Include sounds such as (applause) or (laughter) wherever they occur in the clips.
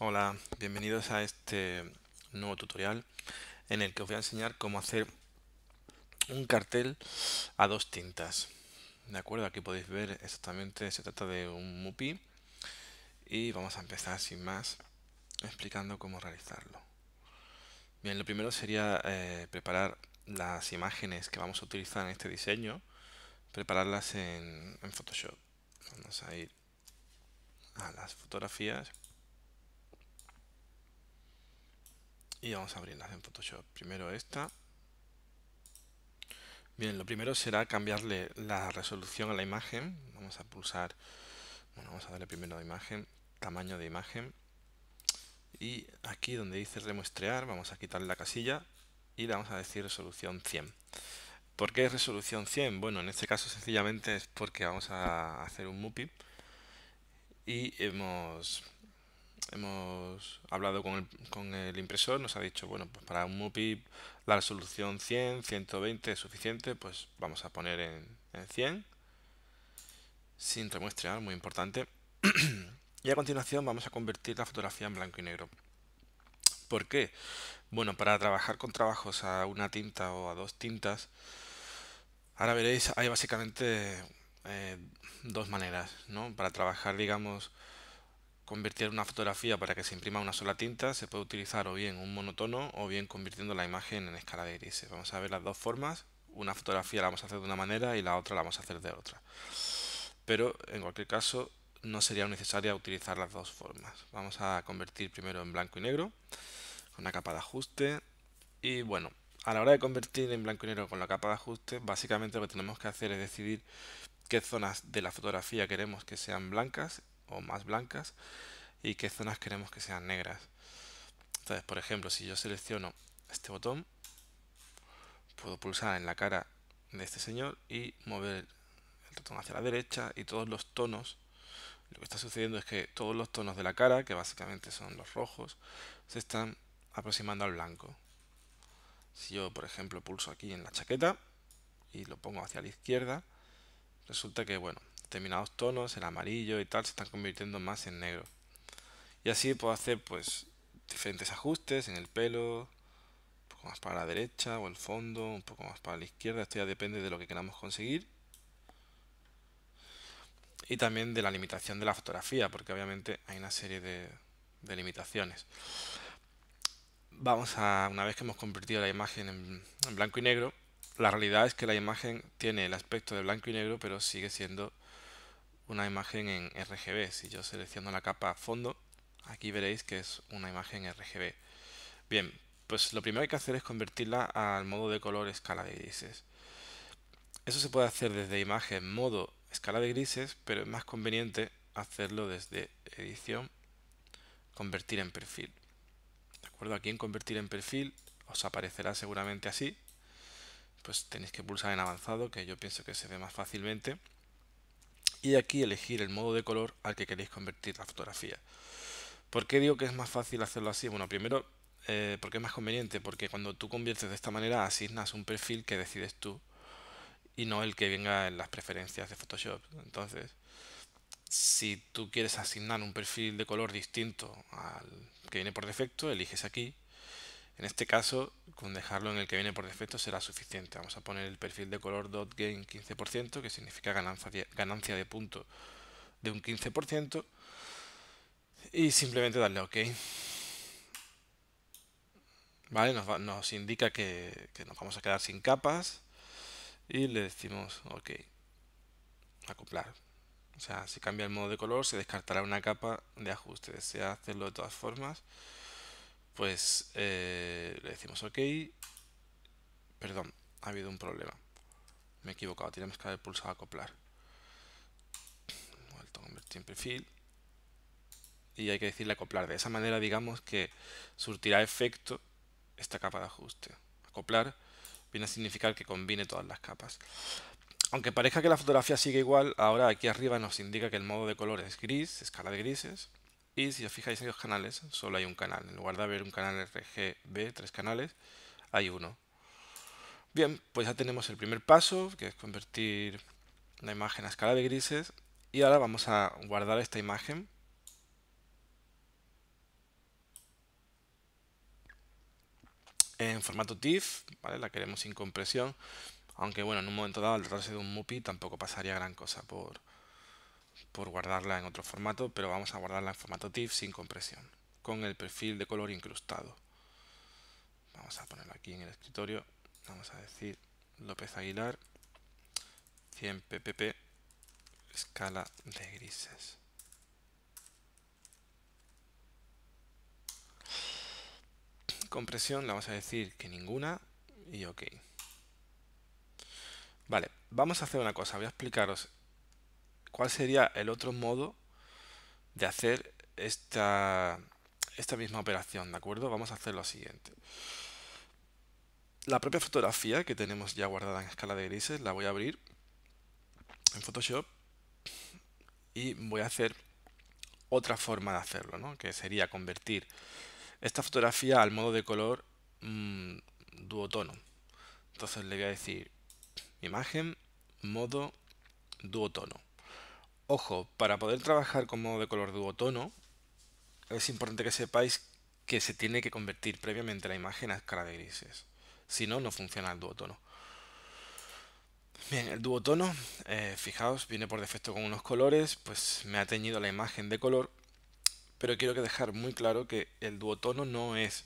Hola, bienvenidos a este nuevo tutorial en el que os voy a enseñar cómo hacer un cartel a dos tintas. De acuerdo, aquí podéis ver exactamente, se trata de un MUPI y vamos a empezar sin más explicando cómo realizarlo. Bien, lo primero sería eh, preparar las imágenes que vamos a utilizar en este diseño, prepararlas en Photoshop. Vamos a ir a las fotografías y vamos a abrirlas en Photoshop. Primero esta. Bien, lo primero será cambiarle la resolución a la imagen. Vamos a pulsar, bueno, vamos a darle primero a imagen, tamaño de imagen. Y aquí donde dice remuestrear, vamos a quitarle la casilla y le vamos a decir resolución 100. ¿Por qué resolución 100? Bueno, en este caso sencillamente es porque vamos a hacer un MUPI y hemos hemos hablado con el, impresor, nos ha dicho, bueno, pues para un MUPI la resolución 100, 120 es suficiente, pues vamos a poner en, 100, sin remuestrear, muy importante. (clears throat) y a continuación vamos a convertir la fotografía en blanco y negro. ¿Por qué? Bueno, para trabajar con trabajos a una tinta o a dos tintas, ahora veréis, hay básicamente eh, dos maneras, ¿no? Para trabajar, digamos, convertir una fotografía para que se imprima una sola tinta se puede utilizar o bien un monotono o bien convirtiendo la imagen en escala de grises. Vamos a ver las dos formas. Una fotografía la vamos a hacer de una manera y la otra la vamos a hacer de otra. Pero en cualquier caso no sería necesaria utilizar las dos formas. Vamos a convertir primero en blanco y negro con una capa de ajuste. Y bueno, a la hora de convertir en blanco y negro con la capa de ajuste, básicamente lo que tenemos que hacer es decidir qué zonas de la fotografía queremos que sean blancas o más blancas y qué zonas queremos que sean negras. Entonces, por ejemplo, si yo selecciono este botón, puedo pulsar en la cara de este señor y mover el botón hacia la derecha y todos los tonos. Lo que está sucediendo es que todos los tonos de la cara, que básicamente son los rojos, se están aproximando al blanco. Si yo, por ejemplo, pulso aquí en la chaqueta y lo pongo hacia la izquierda, resulta que, bueno, determinados tonos, el amarillo y tal, se están convirtiendo más en negro. Y así puedo hacer pues diferentes ajustes en el pelo, un poco más para la derecha o el fondo, un poco más para la izquierda, esto ya depende de lo que queramos conseguir. Y también de la limitación de la fotografía, porque obviamente hay una serie de, limitaciones. Vamos a, una vez que hemos convertido la imagen en blanco y negro, la realidad es que la imagen tiene el aspecto de blanco y negro, pero sigue siendo una imagen en RGB. Si yo selecciono la capa fondo, aquí veréis que es una imagen RGB. Bien, pues lo primero que hay que hacer es convertirla al modo de color escala de grises. Eso se puede hacer desde imagen modo escala de grises, pero es más conveniente hacerlo desde edición, convertir en perfil. ¿De acuerdo? Aquí en convertir en perfil os aparecerá seguramente así. Pues tenéis que pulsar en avanzado, que yo pienso que se ve más fácilmente y aquí elegir el modo de color al que queréis convertir la fotografía. ¿Por qué digo que es más fácil hacerlo así? Bueno, primero, eh, porque es más conveniente, porque cuando tú conviertes de esta manera asignas un perfil que decides tú y no el que venga en las preferencias de Photoshop. Entonces, si tú quieres asignar un perfil de color distinto al que viene por defecto, eliges aquí en este caso, con dejarlo en el que viene por defecto será suficiente. Vamos a poner el perfil de color .gain 15%, que significa ganancia, de punto de un 15%, y simplemente darle OK. nos, indica que, nos vamos a quedar sin capas y le decimos OK. Acoplar. O sea, si cambia el modo de color, se descartará una capa de ajuste. Se hacerlo de todas formas pues eh, le decimos OK. Perdón, ha habido un problema. Me he equivocado, tenemos que haber pulsado acoplar. Vuelto a convertir perfil. Y hay que decirle acoplar. De esa manera, digamos que surtirá efecto esta capa de ajuste. Acoplar viene a significar que combine todas las capas. Aunque parezca que la fotografía sigue igual, ahora aquí arriba nos indica que el modo de color es gris, escala de grises. Y si os fijáis en los canales, solo hay un canal. En lugar de haber un canal RGB, tres canales, hay uno. Bien, pues ya tenemos el primer paso, que es convertir la imagen a escala de grises. Y ahora vamos a guardar esta imagen. En formato TIFF, la queremos sin compresión. Aunque bueno, en un momento dado, al tratarse de un MUPI, tampoco pasaría gran cosa por, por guardarla en otro formato, pero vamos a guardarla en formato TIFF sin compresión, con el perfil de color incrustado. Vamos a ponerlo aquí en el escritorio, vamos a decir López Aguilar, 100 ppp, escala de grises. Compresión La vamos a decir que ninguna y ok. Vale, vamos a hacer una cosa, voy a explicaros ¿Cuál sería el otro modo de hacer esta, esta misma operación? ¿De acuerdo? Vamos a hacer lo siguiente. La propia fotografía que tenemos ya guardada en escala de grises la voy a abrir en Photoshop y voy a hacer otra forma de hacerlo, ¿no? que sería convertir esta fotografía al modo de color mm, duotono. Entonces le voy a decir imagen, modo, duotono. Ojo, para poder trabajar con modo de color duotono, es importante que sepáis que se tiene que convertir previamente la imagen a escala de grises. Si no, no funciona el duotono. Bien, el duotono, eh, fijaos, viene por defecto con unos colores, pues me ha teñido la imagen de color, pero quiero que dejar muy claro que el duotono no es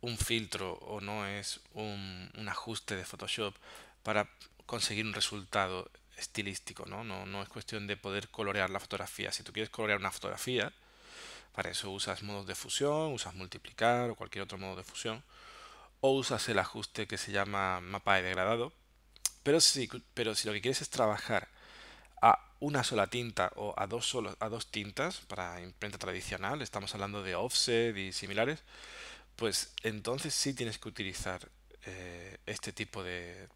un filtro o no es un ajuste de Photoshop para conseguir un resultado estilístico, ¿no? ¿no? No es cuestión de poder colorear la fotografía. Si tú quieres colorear una fotografía, para eso usas modos de fusión, usas multiplicar o cualquier otro modo de fusión, o usas el ajuste que se llama mapa de degradado. Pero si, pero si lo que quieres es trabajar a una sola tinta o a dos, a dos tintas para imprenta tradicional, estamos hablando de offset y similares, pues entonces sí tienes que utilizar eh, este tipo de,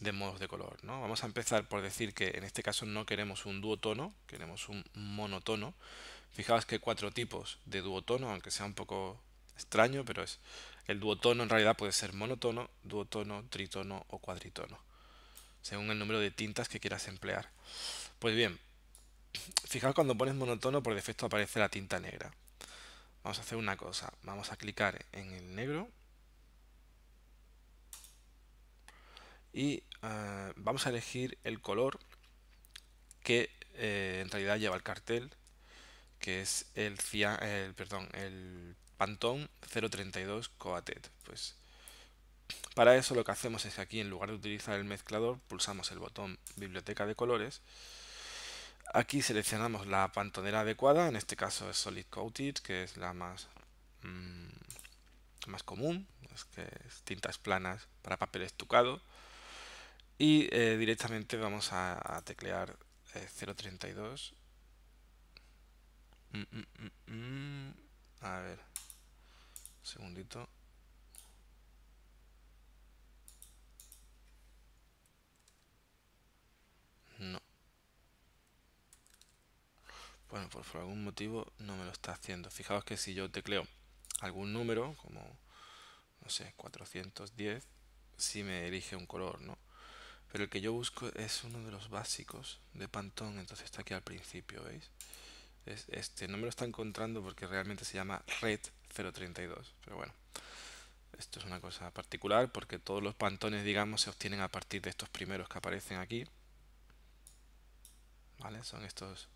de modos de color. ¿no? Vamos a empezar por decir que en este caso no queremos un duotono, queremos un monotono. Fijaos que hay cuatro tipos de duotono, aunque sea un poco extraño, pero es el duotono en realidad puede ser monotono, duotono, tritono o cuadritono, según el número de tintas que quieras emplear. Pues bien, fijaos cuando pones monotono por defecto aparece la tinta negra. Vamos a hacer una cosa, vamos a clicar en el negro y ah, vamos a elegir el color que eh, en realidad lleva el cartel que es el, pantón el, perdón, el 032 Coated. Pues para eso lo que hacemos es que aquí en lugar de utilizar el mezclador pulsamos el botón biblioteca de colores. Aquí seleccionamos la pantonera adecuada, en este caso es Solid Coated, que es la más, mm, más común, es que es tintas planas para papel estucado. Y eh, directamente vamos a, teclear 0.32. Eh, mm, mm, mm, a ver. Un segundito. No. Bueno, por, algún motivo no me lo está haciendo. Fijaos que si yo tecleo algún número, como, no sé, 410, si me elige un color, ¿no? Pero el que yo busco es uno de los básicos de Pantone, entonces está aquí al principio, ¿veis? este, no me lo está encontrando porque realmente se llama Red 032, pero bueno. Esto es una cosa particular porque todos los pantones, digamos, se obtienen a partir de estos primeros que aparecen aquí. ¿Vale? Son estos,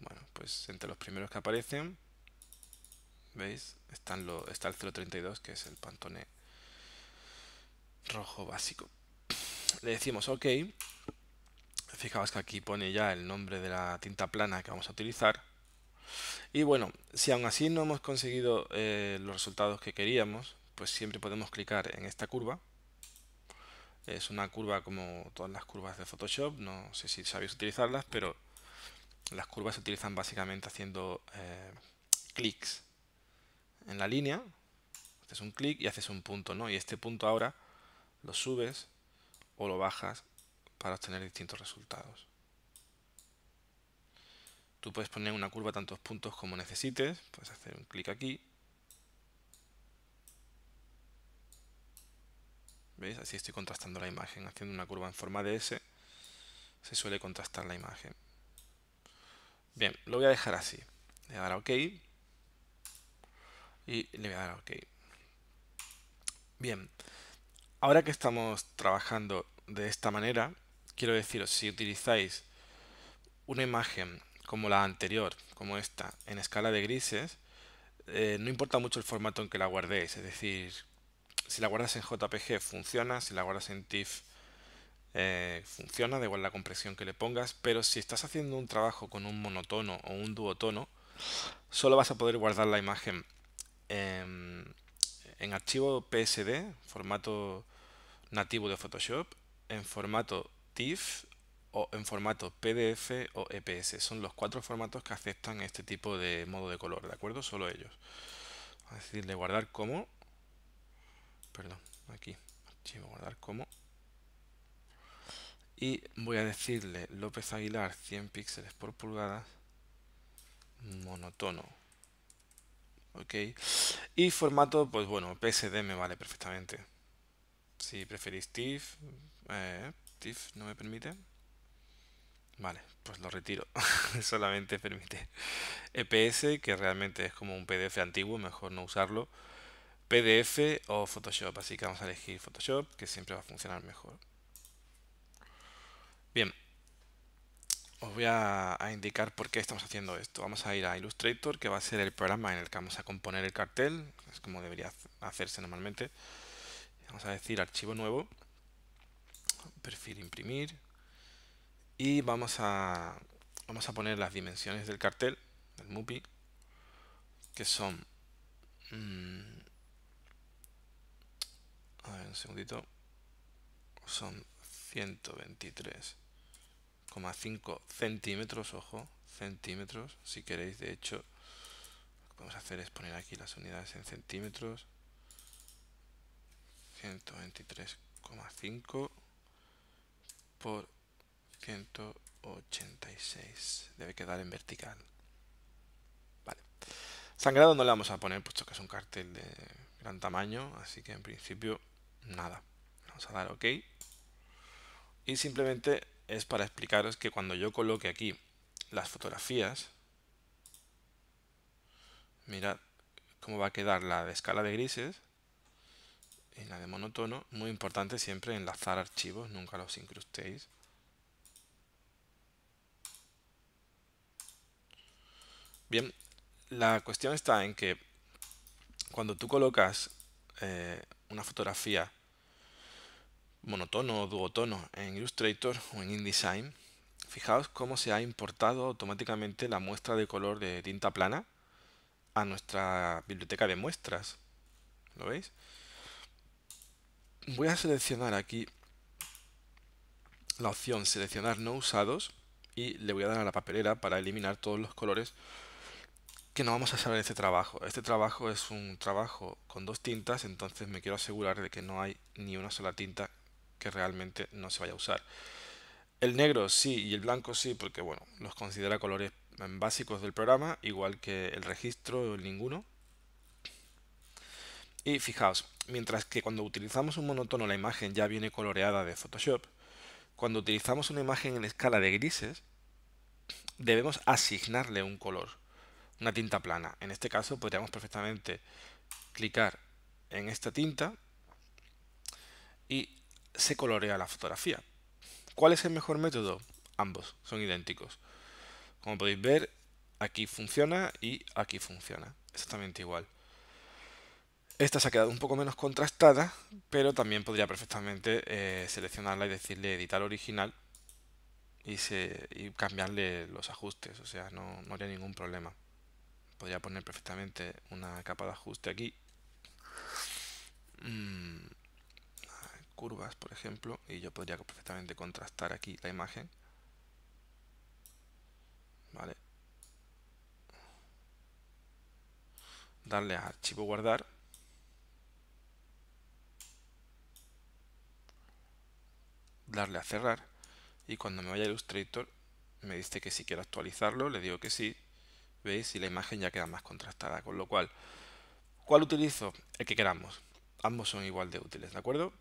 bueno, pues entre los primeros que aparecen, ¿veis? lo, está el 032, que es el pantone rojo básico le decimos OK. Fijaos que aquí pone ya el nombre de la tinta plana que vamos a utilizar. Y bueno, si aún así no hemos conseguido eh, los resultados que queríamos, pues siempre podemos clicar en esta curva. Es una curva como todas las curvas de Photoshop, no sé si sabéis utilizarlas, pero las curvas se utilizan básicamente haciendo eh, clics en la línea. Haces un clic y haces un punto, ¿no? Y este punto ahora lo subes o lo bajas para obtener distintos resultados. Tú puedes poner una curva tantos puntos como necesites, puedes hacer un clic aquí. ¿Veis? Así estoy contrastando la imagen, haciendo una curva en forma de S se suele contrastar la imagen. Bien, lo voy a dejar así. Le voy a dar a OK. Y le voy a dar a OK. Bien, ahora que estamos trabajando de esta manera, quiero deciros, si utilizáis una imagen como la anterior, como esta, en escala de grises, eh, no importa mucho el formato en que la guardéis, es decir, si la guardas en JPG funciona, si la guardas en TIFF eh, funciona, da igual la compresión que le pongas, pero si estás haciendo un trabajo con un monotono o un duotono, solo vas a poder guardar la imagen en archivo PSD, formato nativo de Photoshop en formato TIFF o en formato PDF o EPS. Son los cuatro formatos que aceptan este tipo de modo de color, ¿de acuerdo? Solo ellos. Voy a decirle guardar como. Perdón, aquí. Archivo, guardar como. Y voy a decirle López Aguilar 100 píxeles por pulgada. Monotono. Ok. Y formato, pues bueno, PSD me vale perfectamente. Si preferís TIFF, eh, TIFF no me permite. Vale, pues lo retiro. (laughs) Solamente permite EPS, que realmente es como un PDF antiguo, mejor no usarlo. PDF o Photoshop, así que vamos a elegir Photoshop, que siempre va a funcionar mejor. Bien, os voy a, indicar por qué estamos haciendo esto. Vamos a ir a Illustrator, que va a ser el programa en el que vamos a componer el cartel, es como debería hacerse normalmente. Vamos a decir archivo nuevo, perfil imprimir y vamos a, vamos a poner las dimensiones del cartel, del MUPI, que son... Mm, un segundito. Son 123,5 centímetros, ojo, centímetros, si queréis, de hecho, lo que vamos a hacer es poner aquí las unidades en centímetros. 123,5 por 186. Debe quedar en vertical. Sangrado no le vamos a poner, puesto que es un cartel de gran tamaño, así que en principio nada. Vamos a dar OK. Y simplemente es para explicaros que cuando yo coloque aquí las fotografías, mirad cómo va a quedar la de escala de grises en la de monotono. Muy importante siempre enlazar archivos, nunca los incrustéis. Bien, la cuestión está en que cuando tú colocas eh, una fotografía monotono o duotono en Illustrator o en InDesign, fijaos cómo se ha importado automáticamente la muestra de color de tinta plana a nuestra biblioteca de muestras. ¿Lo veis? voy a seleccionar aquí la opción seleccionar no usados y le voy a dar a la papelera para eliminar todos los colores que no vamos a saber este trabajo. Este trabajo es un trabajo con dos tintas, entonces me quiero asegurar de que no hay ni una sola tinta que realmente no se vaya a usar. El negro sí y el blanco sí, porque bueno, los considera colores básicos del programa, igual que el registro, o ninguno. Y fijaos, Mientras que cuando utilizamos un monotono la imagen ya viene coloreada de Photoshop, cuando utilizamos una imagen en escala de grises, debemos asignarle un color, una tinta plana. En este caso podríamos perfectamente clicar en esta tinta y se colorea la fotografía. ¿Cuál es el mejor método? Ambos son idénticos. Como podéis ver, aquí funciona y aquí funciona. Exactamente igual. Esta se ha quedado un poco menos contrastada, pero también podría perfectamente eh, seleccionarla y decirle editar original y, cambiarle los ajustes, o sea, no, no haría ningún problema. Podría poner perfectamente una capa de ajuste aquí. Mm, curvas, por ejemplo, y yo podría perfectamente contrastar aquí la imagen. Vale. Darle a archivo guardar darle a cerrar y cuando me vaya a Illustrator me dice que si quiero actualizarlo, le digo que sí, veis y la imagen ya queda más contrastada, con lo cual, ¿cuál utilizo? El que queramos, ambos son igual de útiles, ¿de acuerdo?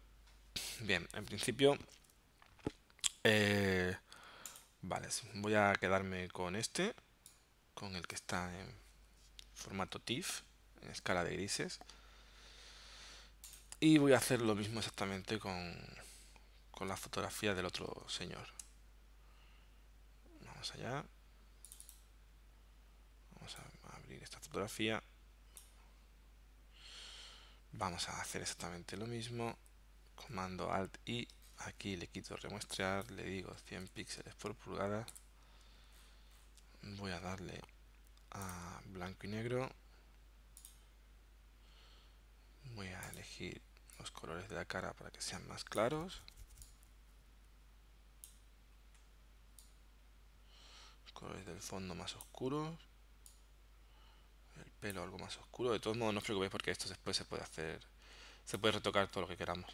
Bien, en principio, eh, vale, voy a quedarme con este, con el que está en formato TIFF, en escala de grises, y voy a hacer lo mismo exactamente con, con la fotografía del otro señor. Vamos allá. Vamos a abrir esta fotografía. Vamos a hacer exactamente lo mismo. Comando Alt y aquí le quito remuestrear, le digo 100 píxeles por pulgada. Voy a darle a blanco y negro. Voy a elegir los colores de la cara para que sean más claros. colores del fondo más oscuros. El pelo algo más oscuro. De todos modos, no os preocupéis porque esto después se puede hacer. Se puede retocar todo lo que queramos.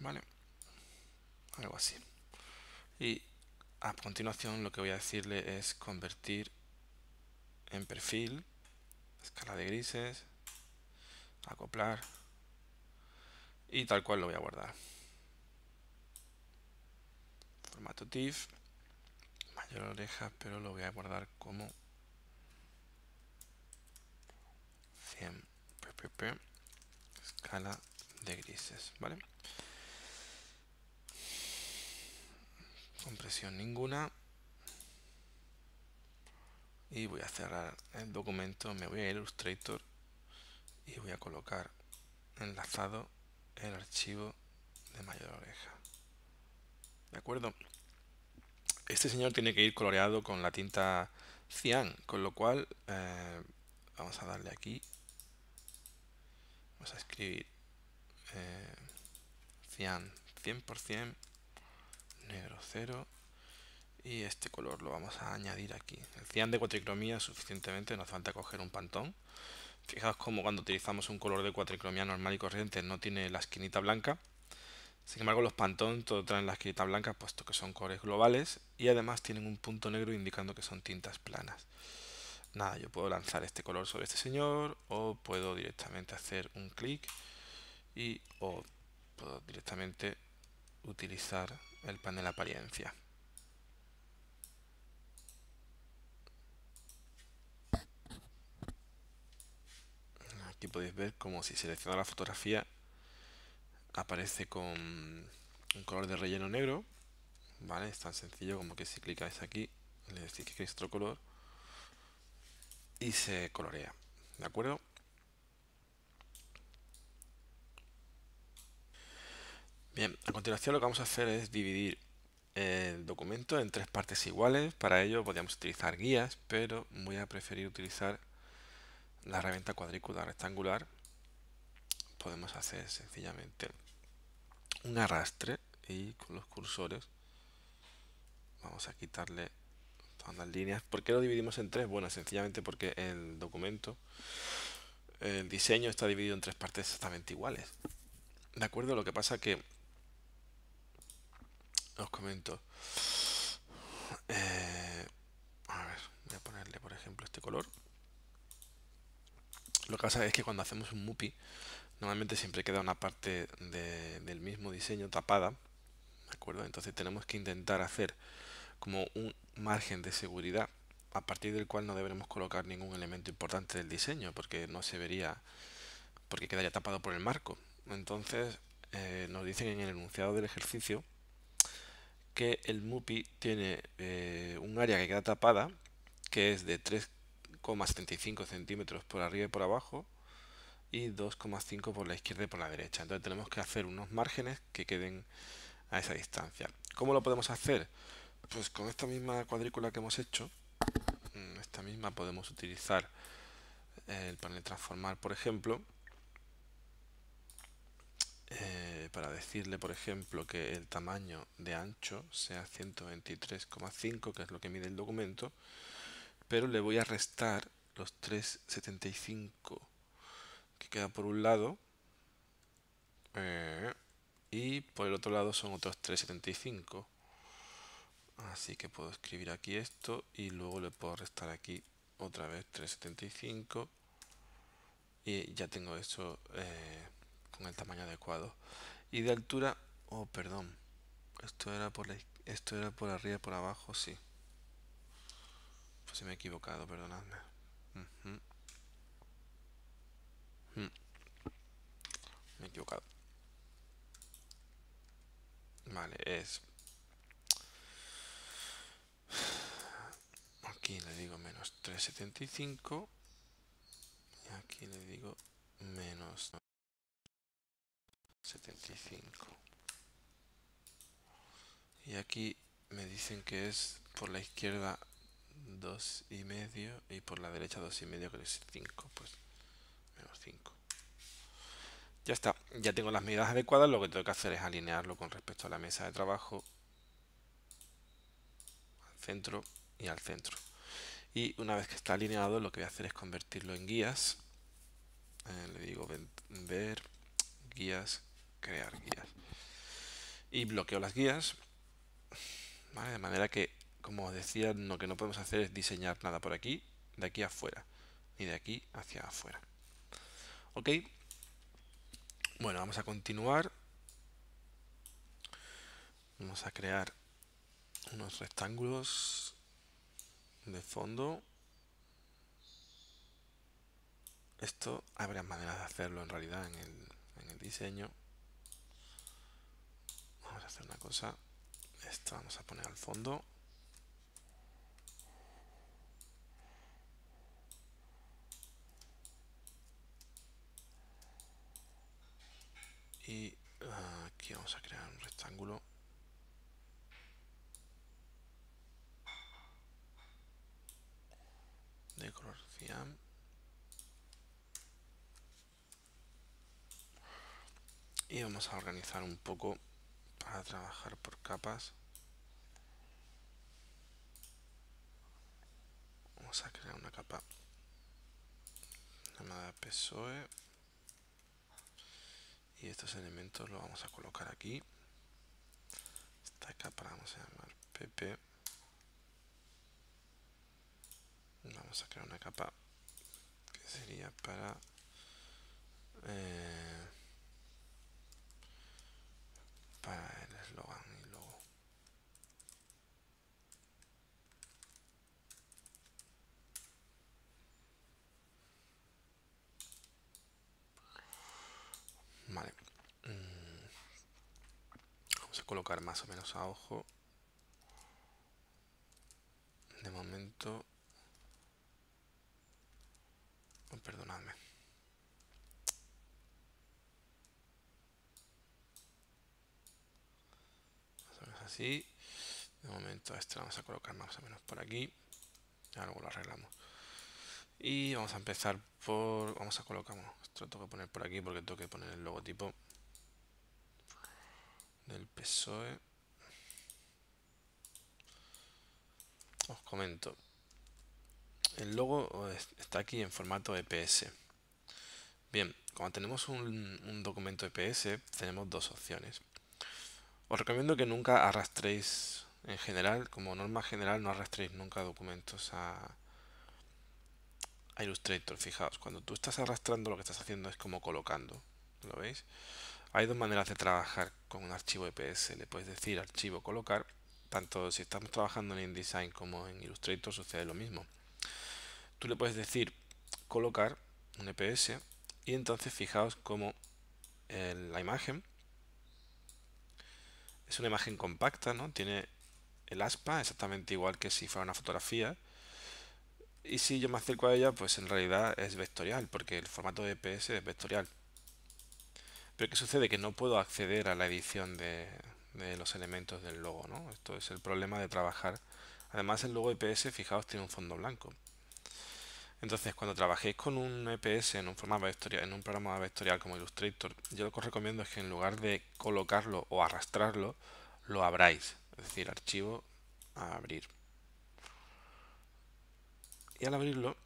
Vale. Algo así. Y a continuación lo que voy a decirle es convertir en perfil, escala de grises, acoplar y tal cual lo voy a guardar formato TIFF. Mayor oreja, pero lo voy a guardar como 100 ppp. Escala de grises, ¿vale? Compresión ninguna. Y voy a cerrar el documento. Me voy a Illustrator y voy a colocar enlazado el archivo de mayor oreja. ¿De acuerdo? Este señor tiene que ir coloreado con la tinta cian, con lo cual eh, vamos a darle aquí. Vamos a escribir eh, cian 100%, negro 0 y este color lo vamos a añadir aquí. El cian de cuatricromía es suficientemente, nos falta coger un pantón. Fijaos como cuando utilizamos un color de cuatricromía normal y corriente no tiene la esquinita blanca, sin embargo, los pantón, todos traen las escrita blancas puesto que son colores globales y además tienen un punto negro indicando que son tintas planas. Nada, yo puedo lanzar este color sobre este señor o puedo directamente hacer un clic y o puedo directamente utilizar el panel apariencia. Aquí podéis ver como si seleccionara la fotografía aparece con un color de relleno negro, ¿vale? Es tan sencillo como que si clicáis aquí, le decís que es otro color y se colorea, ¿de acuerdo? Bien, a continuación lo que vamos a hacer es dividir el documento en tres partes iguales. Para ello podríamos utilizar guías, pero voy a preferir utilizar la herramienta cuadrícula rectangular podemos hacer sencillamente un arrastre y con los cursores vamos a quitarle todas las líneas. ¿Por qué lo dividimos en tres? Bueno, sencillamente porque el documento, el diseño está dividido en tres partes exactamente iguales. ¿De acuerdo? Lo que pasa que os comento. Eh, a ver, voy a ponerle por ejemplo este color. Lo que pasa es que cuando hacemos un MUPI Normalmente siempre queda una parte del mismo diseño tapada, ¿de acuerdo? Entonces tenemos que intentar hacer como un margen de seguridad a partir del cual no deberemos colocar ningún elemento importante del diseño porque no se vería, porque quedaría tapado por el marco. Entonces eh, nos dicen en el enunciado del ejercicio que el MUPI tiene eh, un área que queda tapada que es de 3,75 centímetros por arriba y por abajo y 2,5 por la izquierda y por la derecha. Entonces tenemos que hacer unos márgenes que queden a esa distancia. ¿Cómo lo podemos hacer? Pues con esta misma cuadrícula que hemos hecho, mm, esta misma podemos utilizar eh, el panel transformar, por ejemplo, eh, para decirle, por ejemplo, que el tamaño de ancho sea 123,5, que es lo que mide el documento, pero le voy a restar los 375 que queda por un lado. Eh, y por el otro lado son otros 375. Así que puedo escribir aquí esto y luego le puedo restar aquí otra vez 375. Y ya tengo eso eh, con el tamaño adecuado. Y de altura, oh perdón, esto era por esto era por arriba y por abajo, sí. Pues se me he equivocado, perdonadme. Me he equivocado. Vale, es... (sighs) Aquí le digo menos 375. Y aquí le digo menos 75. Y aquí me dicen que es por la izquierda 2,5 y, y por la derecha 2,5 que es 5. Pues menos 5. Ya está, ya tengo las medidas adecuadas, lo que tengo que hacer es alinearlo con respecto a la mesa de trabajo, al centro y al centro. Y una vez que está alineado, lo que voy a hacer es convertirlo en guías. Eh, le digo ver, guías, crear guías. Y bloqueo las guías, de manera que, como os decía, lo que no podemos hacer es diseñar nada por aquí, de aquí afuera, ni de aquí hacia afuera. ¿Ok? Bueno, vamos a continuar. Vamos a crear unos rectángulos de fondo. Esto habrá maneras de hacerlo en realidad en el, en el diseño. Vamos a hacer una cosa. Esto vamos a poner al fondo. y ah, aquí vamos a crear un rectángulo de color cian y vamos a organizar un poco para trabajar por capas vamos a crear una capa llamada PSOE y estos elementos los vamos a colocar aquí esta capa la vamos a llamar pp vamos a crear una capa que sería para eh, para el eslogan Vale. Mm. Vamos a colocar más o menos a ojo. De momento... Oh, perdonadme. Más o menos así. De momento esto este vamos a colocar más o menos por aquí. y luego lo arreglamos. Y vamos a empezar por... Vamos a colocar... esto lo tengo que poner por aquí porque tengo que poner el logotipo del PSOE. Os comento. El logo está aquí en formato EPS. Bien, cuando tenemos un, un documento EPS tenemos dos opciones. Os recomiendo que nunca arrastréis en general, como norma general, no arrastréis nunca documentos a, Illustrator. Fijaos, cuando tú estás arrastrando lo que estás haciendo es como colocando. ¿Lo veis? Hay dos maneras de trabajar con un archivo EPS. Le puedes decir archivo colocar. Tanto si estamos trabajando en InDesign como en Illustrator sucede lo mismo. Tú le puedes decir colocar un EPS y entonces fijaos cómo eh, la imagen es una imagen compacta, ¿no? Tiene el aspa exactamente igual que si fuera una fotografía y si yo me acerco a ella, pues en realidad es vectorial, porque el formato de EPS es vectorial. Pero ¿qué sucede? Que no puedo acceder a la edición de, los elementos del logo, ¿no? Esto es el problema de trabajar. Además, el logo EPS, fijaos, tiene un fondo blanco. Entonces, cuando trabajéis con un EPS en un, formato vectorial, en un programa vectorial como Illustrator, yo lo que os recomiendo es que en lugar de colocarlo o arrastrarlo, lo abráis. Es decir, archivo abrir y al abrirlo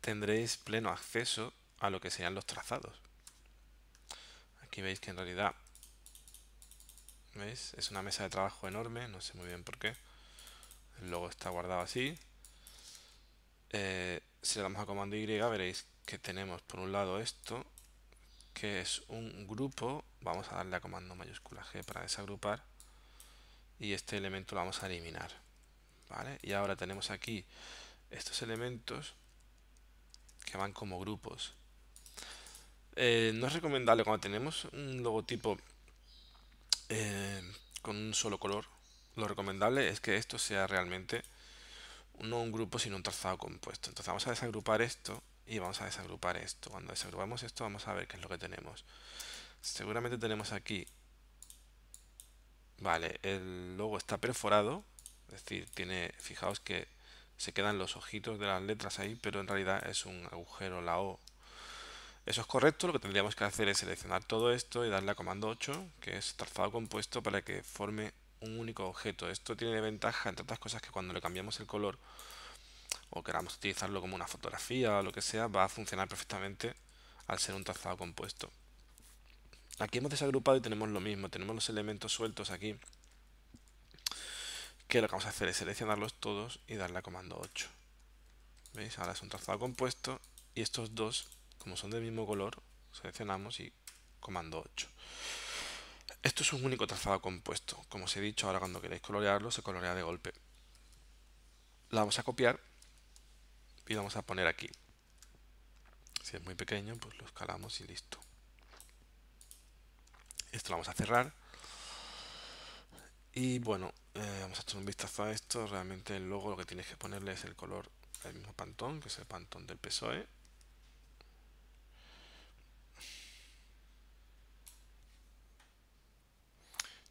tendréis pleno acceso a lo que serían los trazados. Aquí veis que en realidad ¿veis? es una mesa de trabajo enorme, no sé muy bien por qué. El logo está guardado así. Eh, si le damos a comando Y veréis que tenemos por un lado esto, que es un grupo. Vamos a darle a comando mayúscula G para desagrupar. Y este elemento lo vamos a eliminar. Y ahora tenemos aquí estos elementos que van como grupos. Eh, no es recomendable cuando tenemos un logotipo eh, con un solo color. Lo recomendable es que esto sea realmente no un grupo sino un trazado compuesto. Entonces vamos a desagrupar esto y vamos a desagrupar esto. Cuando desagrupamos esto vamos a ver qué es lo que tenemos. Seguramente tenemos aquí... Vale, el logo está perforado. Es decir, tiene, fijaos que se quedan los ojitos de las letras ahí, pero en realidad es un agujero la O. Eso es correcto, lo que tendríamos que hacer es seleccionar todo esto y darle a comando 8, que es trazado compuesto para que forme un único objeto. Esto tiene ventaja, entre otras cosas, que cuando le cambiamos el color o queramos utilizarlo como una fotografía o lo que sea, va a funcionar perfectamente al ser un trazado compuesto. Aquí hemos desagrupado y tenemos lo mismo, tenemos los elementos sueltos aquí que lo que vamos a hacer es seleccionarlos todos y darle a comando 8. ¿Veis? Ahora es un trazado compuesto y estos dos, como son del mismo color, seleccionamos y comando 8. Esto es un único trazado compuesto. Como os he dicho, ahora cuando queréis colorearlo, se colorea de golpe. La vamos a copiar y la vamos a poner aquí. Si es muy pequeño, pues lo escalamos y listo. Esto lo vamos a cerrar. Y bueno, eh, vamos a echar un vistazo a esto. Realmente el logo lo que tienes que ponerle es el color del mismo pantón, que es el pantón del PSOE.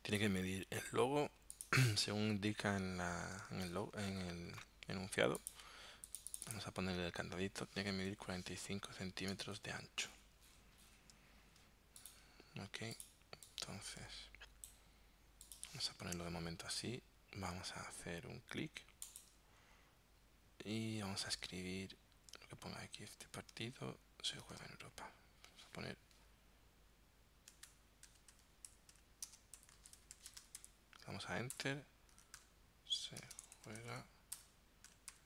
Tiene que medir el logo (clears throat) según indica en, el en el enunciado. Vamos a ponerle el candadito. Tiene que medir 45 centímetros de ancho. Ok, entonces Vamos a ponerlo de momento así. Vamos a hacer un clic. Y vamos a escribir lo que ponga aquí. Este partido se juega en Europa. Vamos a poner vamos a enter se juega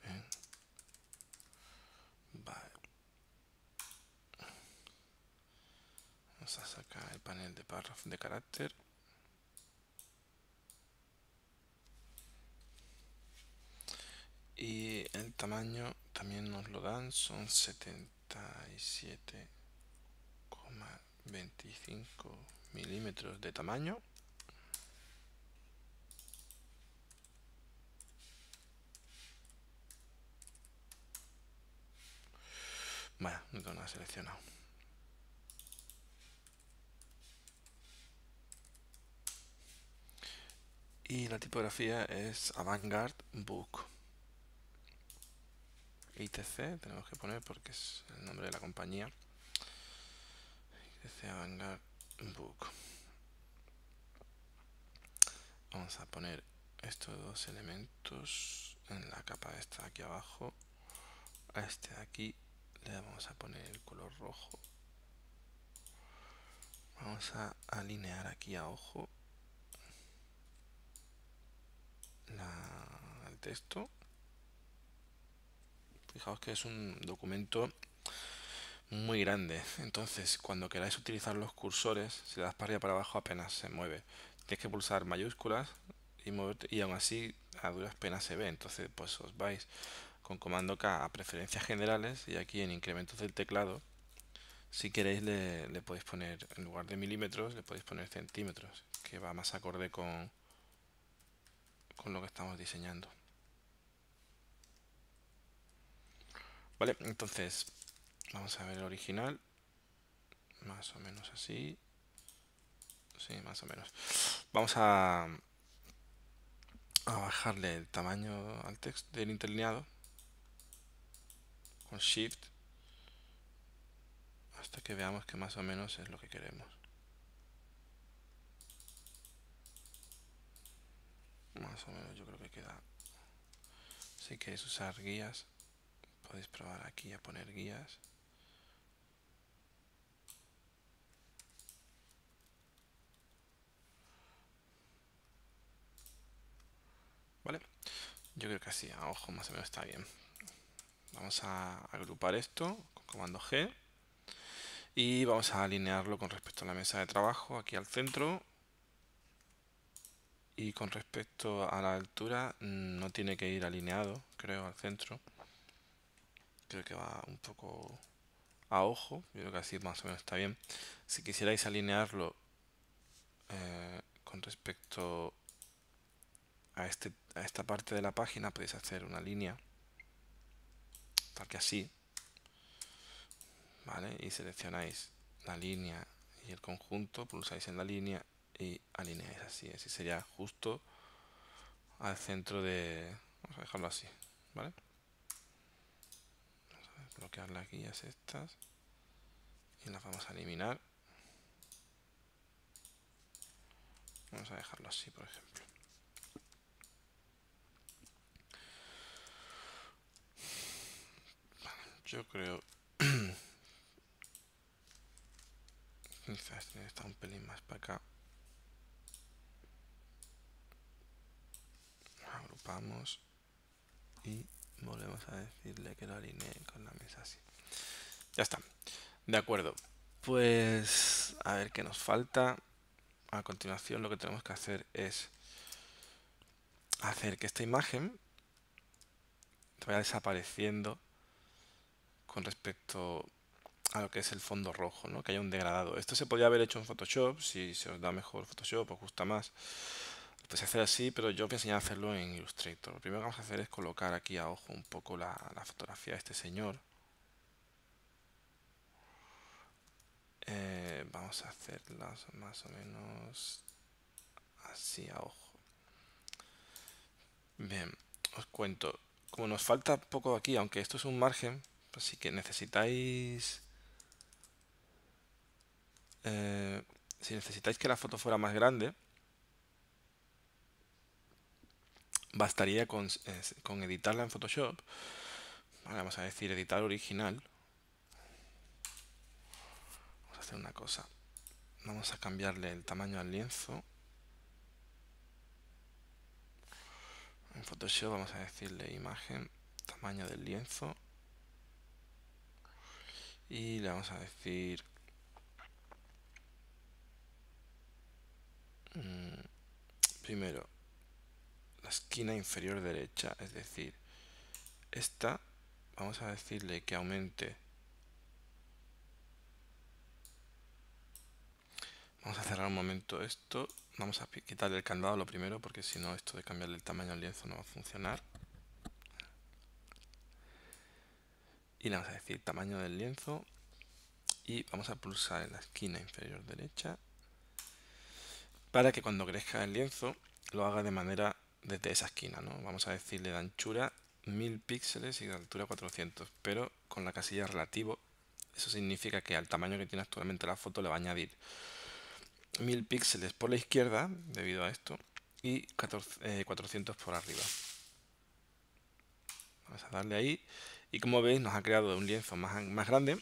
en vale vamos a sacar el panel de párrafo de carácter y el tamaño también nos lo dan son 77,25 milímetros de tamaño Bueno, no tengo nada seleccionado. Y la tipografía es Avantgarde Book. ITC tenemos que poner porque es el nombre de la compañía. ITC Vanguard Book. Vamos a poner estos dos elementos en la capa esta aquí abajo. A este de aquí le vamos a poner el color rojo. Vamos a alinear aquí a ojo el texto Fijaos que es un documento muy grande. Entonces, cuando queráis utilizar los cursores, si das para arriba para abajo apenas se mueve. Tienes que pulsar mayúsculas y moverte, y aún así a duras penas se ve. Entonces, pues os vais con comando K a preferencias generales y aquí en incrementos del teclado, si queréis le, le podéis poner, en lugar de milímetros, le podéis poner centímetros, que va más acorde con, con lo que estamos diseñando. ¿Vale? Entonces, vamos a ver el original. Más o menos así. Sí, más o menos. Vamos a, a bajarle el tamaño al texto del interlineado. Con Shift. Hasta que veamos que más o menos es lo que queremos. Más o menos yo creo que queda. Si queréis usar guías, podéis probar aquí a poner guías vale yo creo que así a ojo más o menos está bien vamos a agrupar esto con comando G y vamos a alinearlo con respecto a la mesa de trabajo aquí al centro y con respecto a la altura mm, no tiene que ir alineado creo al centro creo que va un poco a ojo, yo creo que así más o menos está bien. Si quisierais alinearlo eh, con respecto a, este, a esta parte de la página, podéis hacer una línea, tal que así, ¿vale? Y seleccionáis la línea y el conjunto, pulsáis en la línea y alineáis así, así sería justo al centro de... Vamos a dejarlo así, ¿vale? bloquear las guías estas y las vamos a eliminar vamos a dejarlo así por ejemplo yo creo (clears throat) quizás tiene que un pelín más para acá agrupamos y volvemos a decirle que lo alinee con la mesa así. Ya está. De acuerdo. Pues a ver qué nos falta. A continuación lo que tenemos que hacer es hacer que esta imagen vaya desapareciendo con respecto a lo que es el fondo rojo, ¿no? que haya un degradado. Esto se podría haber hecho en Photoshop, si se os da mejor Photoshop, os gusta más pues hacer así, pero yo voy a enseñar a hacerlo en Illustrator. Lo primero que vamos a hacer es colocar aquí a ojo un poco la, fotografía de este señor. Eh, vamos a hacerla más o menos así a ojo. Bien, os cuento. Como nos falta poco aquí, aunque esto es un margen, pues sí que necesitáis... Eh, si necesitáis que la foto fuera más grande, bastaría con, editarla en Photoshop. vamos a decir editar original. Vamos a hacer una cosa. Vamos a cambiarle el tamaño al lienzo. En Photoshop vamos a decirle imagen, tamaño del lienzo. Y le vamos a decir... Mm, primero, la esquina inferior derecha, es decir, esta, vamos a decirle que aumente, vamos a cerrar un momento esto, vamos a quitarle el candado lo primero porque si no esto de cambiarle el tamaño al lienzo no va a funcionar. Y le vamos a decir tamaño del lienzo y vamos a pulsar en la esquina inferior derecha para que cuando crezca el lienzo lo haga de manera desde esa esquina, ¿no? Vamos a decirle de anchura 1000 píxeles y de altura 400, pero con la casilla relativo, eso significa que al tamaño que tiene actualmente la foto le va a añadir 1000 píxeles por la izquierda, debido a esto, y 400 eh, por arriba. Vamos a darle ahí y como veis nos ha creado un lienzo más, más grande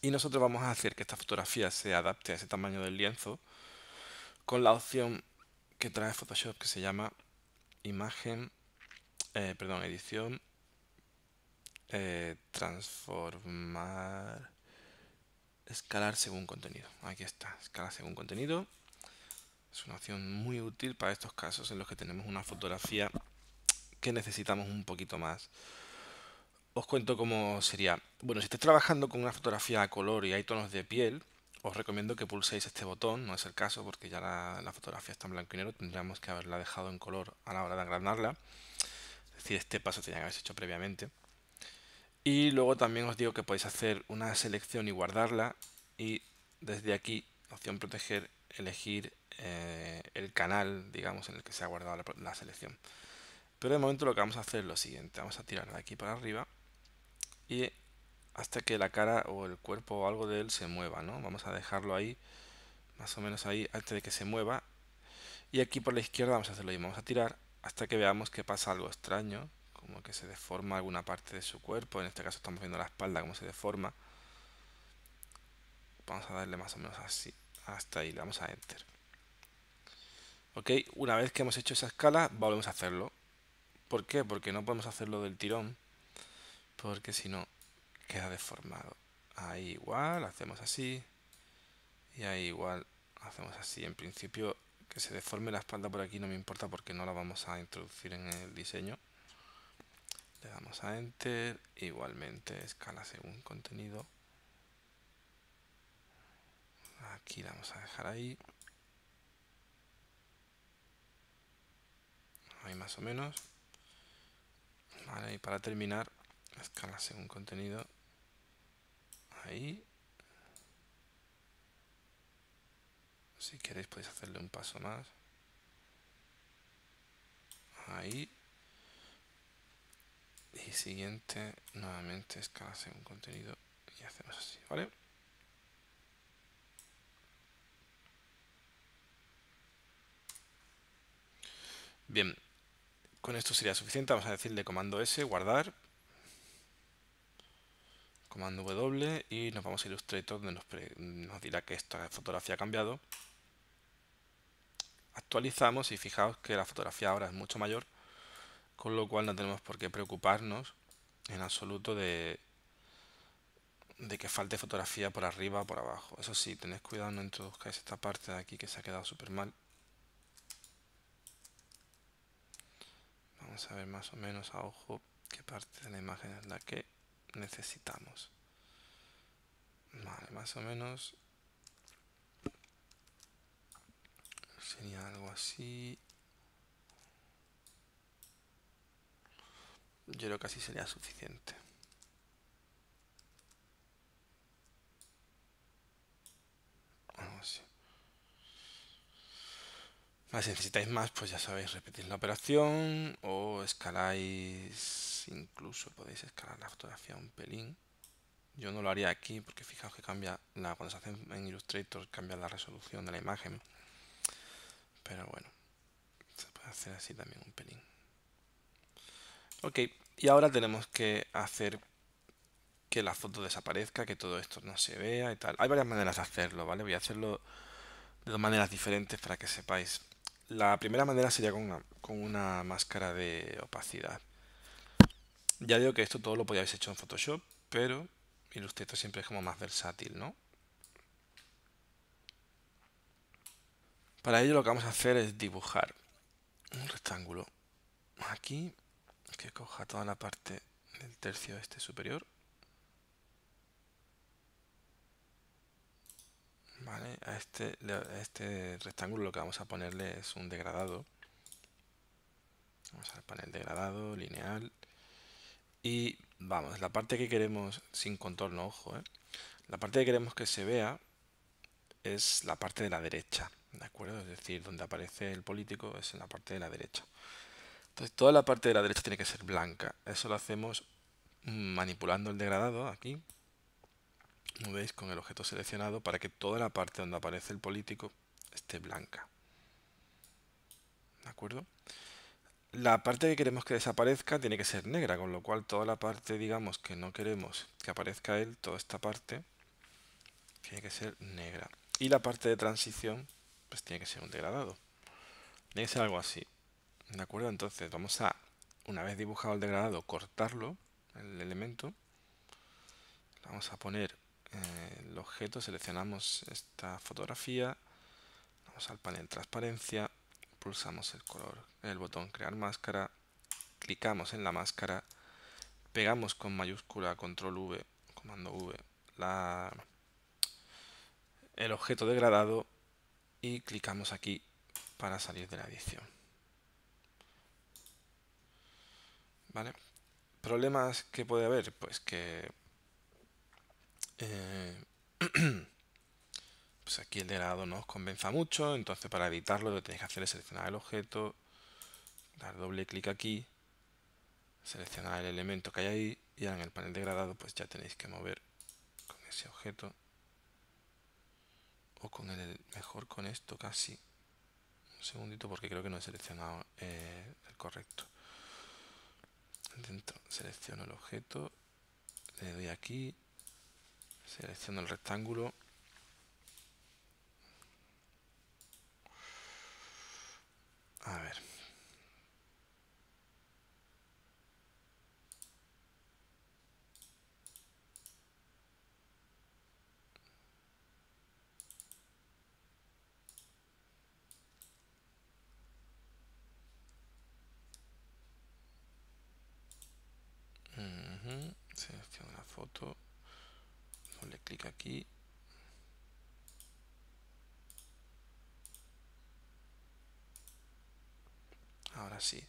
y nosotros vamos a hacer que esta fotografía se adapte a ese tamaño del lienzo con la opción que trae Photoshop que se llama imagen, eh, perdón, edición, eh, transformar, escalar según contenido. Aquí está, escalar según contenido. Es una opción muy útil para estos casos en los que tenemos una fotografía que necesitamos un poquito más. Os cuento cómo sería. Bueno, si estáis trabajando con una fotografía a color y hay tonos de piel, os recomiendo que pulséis este botón, no es el caso porque ya la, fotografía está en blanco y negro, tendríamos que haberla dejado en color a la hora de agrandarla. Es decir, este paso tenía que hecho previamente. Y luego también os digo que podéis hacer una selección y guardarla y desde aquí, opción proteger, elegir eh, el canal, digamos, en el que se ha guardado la, selección. Pero de momento lo que vamos a hacer es lo siguiente, vamos a tirar de aquí para arriba y hasta que la cara o el cuerpo o algo de él se mueva, ¿no? Vamos a dejarlo ahí, más o menos ahí, antes de que se mueva. Y aquí por la izquierda vamos a hacerlo ahí. vamos a tirar hasta que veamos que pasa algo extraño, como que se deforma alguna parte de su cuerpo, en este caso estamos viendo la espalda como se deforma. Vamos a darle más o menos así, hasta ahí, le vamos a Enter. Ok, una vez que hemos hecho esa escala, volvemos a hacerlo. ¿Por qué? Porque no podemos hacerlo del tirón, porque si no queda deformado. Ahí igual, hacemos así. Y ahí igual, hacemos así. En principio, que se deforme la espalda por aquí no me importa porque no la vamos a introducir en el diseño. Le damos a Enter. Igualmente, escala según contenido. Aquí la vamos a dejar ahí. Ahí más o menos. Vale, y para terminar escala según contenido ahí si queréis podéis hacerle un paso más ahí y siguiente nuevamente escala según contenido y hacemos así vale bien con esto sería suficiente vamos a decirle comando s guardar comando W y nos vamos a Illustrator donde nos, dirá que esta fotografía ha cambiado. Actualizamos y fijaos que la fotografía ahora es mucho mayor, con lo cual no tenemos por qué preocuparnos en absoluto de, de que falte fotografía por arriba o por abajo. Eso sí, tenéis cuidado, no introduzcáis esta parte de aquí que se ha quedado súper mal. Vamos a ver más o menos a ojo qué parte de la imagen es la que necesitamos. Vale, más o menos sería algo así. Yo creo que así sería suficiente. Ah, si necesitáis más, pues ya sabéis, repetís la operación o escaláis, incluso podéis escalar la fotografía un pelín. Yo no lo haría aquí porque fijaos que cambia, la, cuando se hace en Illustrator cambia la resolución de la imagen. Pero bueno, se puede hacer así también un pelín. Ok, y ahora tenemos que hacer que la foto desaparezca, que todo esto no se vea y tal. Hay varias maneras de hacerlo, ¿vale? Voy a hacerlo de dos maneras diferentes para que sepáis. La primera manera sería con una, máscara de opacidad. Ya digo que esto todo lo podíais hecho en Photoshop, pero Illustrator siempre es como más versátil, ¿no? Para ello lo que vamos a hacer es dibujar un rectángulo. Aquí, que coja toda la parte del tercio este superior. Este a este, rectángulo lo que vamos a ponerle es un degradado. Vamos al panel degradado, lineal. Y vamos, la parte que queremos, sin contorno, ojo, eh. la parte que queremos que se vea es la parte de la derecha, ¿de acuerdo? Es decir, donde aparece el político es en la parte de la derecha. Entonces toda la parte de la derecha tiene que ser blanca. Eso lo hacemos mm, manipulando el degradado aquí como veis, con el objeto seleccionado para que toda la parte donde aparece el político esté blanca. ¿De acuerdo? La parte que queremos que desaparezca tiene que ser negra, con lo cual toda la parte, digamos, que no queremos que aparezca él, toda esta parte, tiene que ser negra. Y la parte de transición, pues tiene que ser un degradado. Tiene que ser algo así. ¿De acuerdo? Entonces vamos a, una vez dibujado el degradado, cortarlo, el elemento. vamos a poner el eh, objeto, seleccionamos esta fotografía, vamos al panel transparencia, pulsamos el color, el botón crear máscara, clicamos en la máscara, pegamos con mayúscula control V, comando V, la, el objeto degradado y clicamos aquí para salir de la edición. ¿Vale? ¿Problemas que puede haber? Pues que eh, (clears throat) pues aquí el degradado no os convenza mucho, entonces para editarlo lo que tenéis que hacer es seleccionar el objeto, dar doble clic aquí, seleccionar el elemento que hay ahí y ahora en el panel degradado pues ya tenéis que mover con ese objeto o con el mejor con esto casi un segundito porque creo que no he seleccionado eh, el correcto dentro selecciono el objeto le doy aquí Selecciono el rectángulo. A ver. Selecciono la foto aquí. Ahora sí.